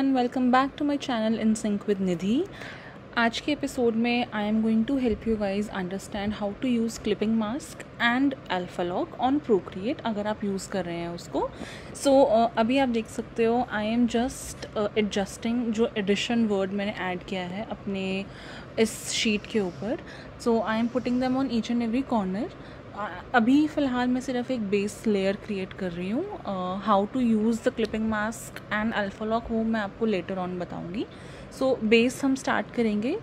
Everyone welcome back to my channel in sync with Nidhi आज के episode में I am going to help you guys understand how to use clipping mask and alpha lock on Procreate अगर आप use कर रहे हैं उसको सो so, uh, अभी आप देख सकते हो आई एम जस्ट एडजस्टिंग जो एडिशन वर्ड मैंने ऐड किया है अपने इस शीट के ऊपर so I am putting them on each and every corner अभी फ़िलहाल मैं सिर्फ एक बेस लेयर क्रिएट कर रही हूँ how to use the clipping mask and alpha lock वो मैं आपको लेटर ऑन बताऊँगी सो बेस हम स्टार्ट करेंगे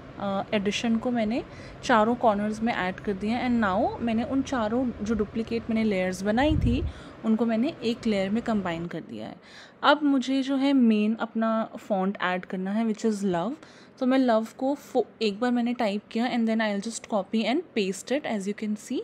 एडिशन uh, को मैंने चारों कॉर्नर्स में ऐड कर दिया एंड नाउ मैंने उन चारों जो डुप्लीकेट मैंने लेयर्स बनाई थी उनको मैंने एक लेयर में कंबाइन कर दिया है अब मुझे जो है मेन अपना फॉन्ट ऐड करना है विच इज़ लव तो मैं लव को एक बार मैंने टाइप किया and then I just copy and paste it as you can see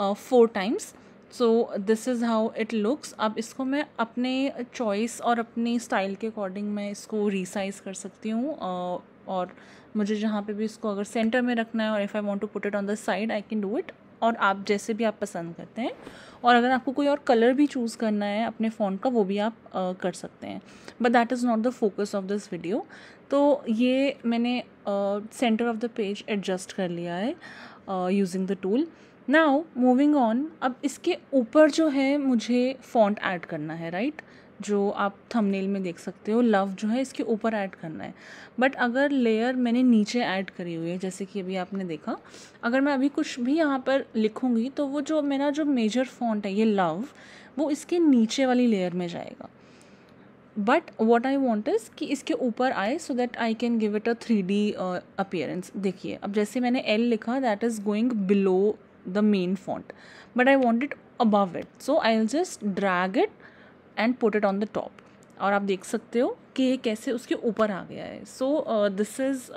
four times so this is how it looks अब इसको मैं अपने चॉइस और अपने स्टाइल के अकॉर्डिंग मैं इसको रिसाइज़ कर सकती हूँ uh, और मुझे जहाँ पे भी इसको अगर सेंटर में रखना है और if I want to put it on the side I can do it और आप जैसे भी आप पसंद करते हैं और अगर आपको कोई और कलर भी चूज़ करना है अपने फोन का वो भी आप आ, कर सकते हैं but that is not the focus of this video तो ये मैंने centre of the page adjust कर लिया है using the tool now moving on अब इसके ऊपर जो है मुझे फ़ॉन्ट ऐड करना है राइट right? जो आप थंबनेल में देख सकते हो लव जो है इसके ऊपर ऐड करना है बट अगर लेयर मैंने नीचे ऐड करी हुई है जैसे कि अभी आपने देखा अगर मैं अभी कुछ भी यहाँ पर लिखूँगी तो वो जो मेरा जो मेजर फॉन्ट है ये लव वो इसके नीचे वाली लेयर में जाएगा but what I want is कि इसके ऊपर आए so that I can give it a three D appearance देखिए अब जैसे मैंने एल लिखा that is going below the main font but I want it above it so I will just drag it and put it on the top और आप देख सकते हो कि कैसे उसके ऊपर आ गया है so this is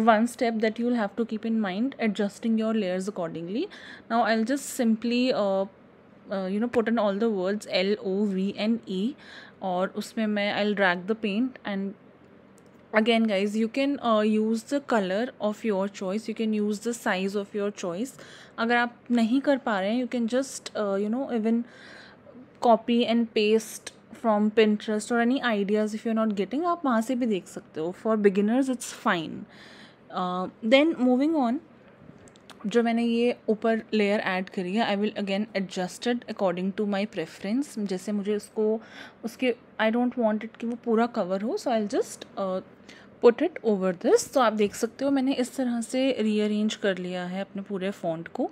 one step that you will have to keep in mind adjusting your layers accordingly now I just simply you know put in all the words L O V E ई और उसमें मैं I drag the paint and again guys you can use the colour of your choice you can use the size of your choice अगर आप नहीं कर पा रहे हैं you can just you know even copy and paste from Pinterest और any ideas if you not getting आप वहाँ से भी देख सकते हो for beginners it's fine then moving on जो मैंने ये ऊपर लेयर ऐड करी है I will again adjusted according to my preference जैसे मुझे उसको उसके आई डोंट वॉन्ट इट कि वो पूरा कवर हो so I just put it over this तो आप देख सकते हो मैंने इस तरह से रीअरेंज कर लिया है अपने पूरे फॉन्ट को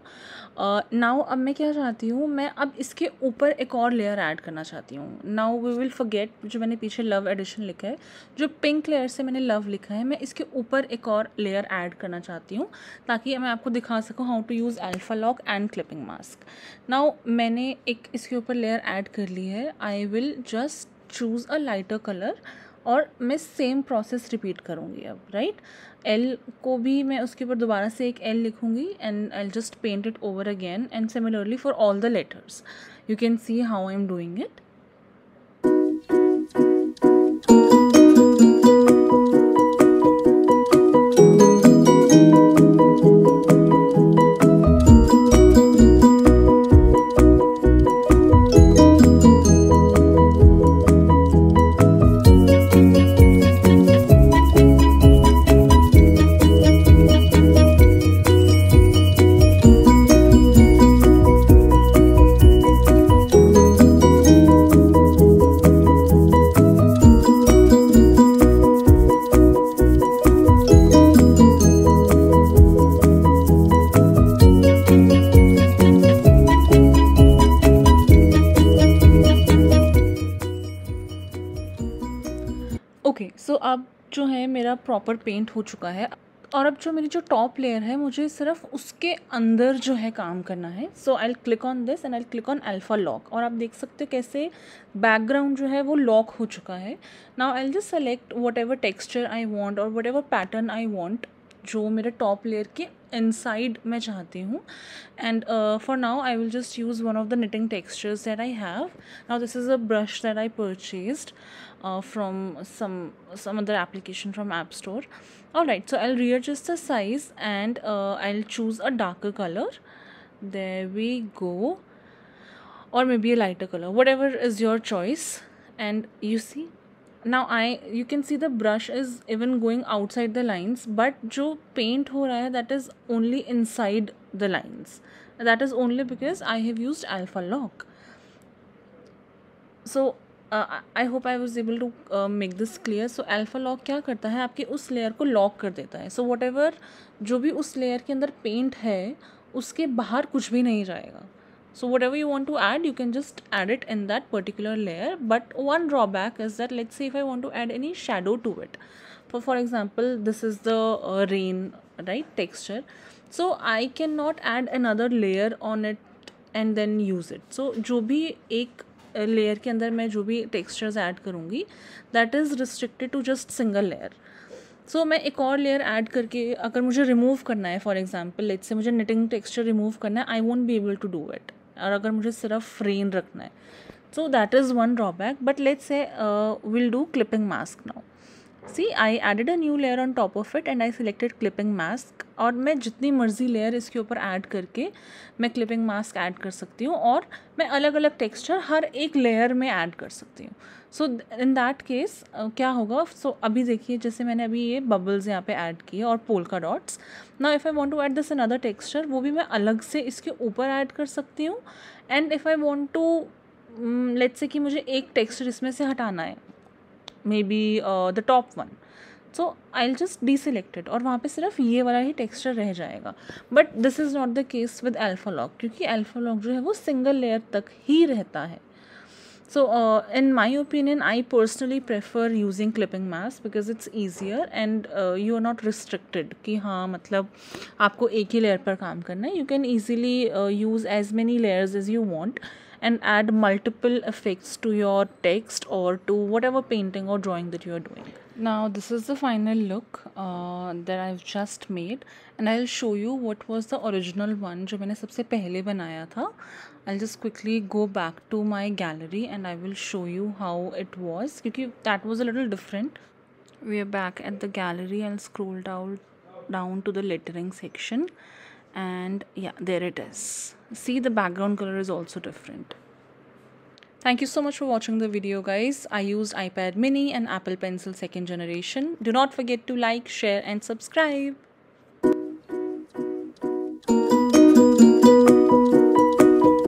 नाउ uh, अब मैं क्या चाहती हूँ मैं अब इसके ऊपर एक और लेयर ऐड करना चाहती हूँ नाउ वी विल फॉरगेट जो मैंने पीछे लव एडिशन लिखा है जो पिंक लेयर से मैंने लव लिखा है मैं इसके ऊपर एक और लेयर ऐड करना चाहती हूँ ताकि मैं आपको दिखा सकूँ how to use alpha lock and clipping mask now मैंने एक इसके ऊपर लेयर ऐड कर ली है I will just choose a lighter colour और मैं सेम प्रोसेस रिपीट करूँगी अब राइट एल को भी मैं उसके ऊपर दोबारा से एक एल लिखूँगी and I just paint it over again and similarly for all the letters you can see how I am doing it okay okay, so so अब जो है मेरा प्रॉपर पेंट हो चुका है और अब जो मेरी जो टॉप लेयर है मुझे सिर्फ उसके अंदर जो है काम करना है so I click on this and I click on alpha lock और आप देख सकते हो कैसे बैकग्राउंड जो है वो लॉक हो चुका है now I just select whatever texture I want और whatever pattern I want जो मेरे टॉप लेयर के Inside, मैं चाहती हूँ and for now I will just use one of the knitting textures that I have now this is a brush that I purchased from some some other application from app store alright so I'll readjust the size and uh, I'll choose a darker color there we go or maybe a lighter color whatever is your choice and you see now I you can see the brush is even going outside the lines but जो paint हो रहा है that is only inside the lines that is only because I have use alpha lock so I hope I was able to make this clear so alpha lock क्या करता है आपके उस layer को lock कर देता है so what ever जो भी उस लेयर के अंदर पेंट है उसके बाहर कुछ भी नहीं जाएगा so whatever you want to add you can just add it in that particular layer but one drawback is that let's say if i want to add any shadow to it for for example this is the uh, rain right texture so i cannot add another layer on it and then use it so जो भी एक layer के अंदर मैं जो भी textures add करूँगी that is restricted to just single layer so मैं एक और लेयर ऐड करके अगर मुझे रिमूव करना है फॉर एग्जाम्पल लेट से मुझे निटिंग टेक्सचर रिमूव करना है I won't be able to do it और अगर मुझे सिर्फ रेन रखना है so that is one drawback but let's say will do clipping mask now see I added a new layer on top of it and I selected clipping mask और मैं जितनी मर्जी लेयर इसके ऊपर ऐड करके मैं क्लिपिंग मास्क ऐड कर सकती हूँ और मैं अलग अलग टेक्सचर हर एक लेयर में ऐड कर सकती हूँ सो इन दैट केस क्या होगा सो so, अभी देखिए जैसे मैंने अभी ये बबल्स यहाँ पे ऐड किए और पोलका डॉट्स ना if I want to add this another texture वो भी मैं अलग से इसके ऊपर ऐड कर सकती हूँ and if I want to let's say कि मुझे एक टेक्सचर इसमें से हटाना है maybe the top one so I just deselect it और वहाँ पे सिर्फ ये वाला ही टेक्सचर रह जाएगा but this is not the case with alpha lock क्योंकि अल्फा लॉक जो है वो सिंगल लेयर तक ही रहता है So uh, in my opinion, I personally prefer using clipping mask because it's easier and uh, you are not restricted ki ha matlab aapko ek hi layer par kaam karna है You can easily uh, use as many layers as you want and add multiple effects to your text or to whatever painting or drawing that you are doing. Now this is the final look uh, that I've just made and I'll show you what was the original one jo maine sabse pehle banaya tha I'll just quickly go back to my gallery and I will show you how it was because that was a little different. We are back at the gallery. and scroll down down to the lettering section and yeah there it is see the background color is also different thank you so much for watching the video guys i used ipad mini and apple pencil second generation do not forget to like share and subscribe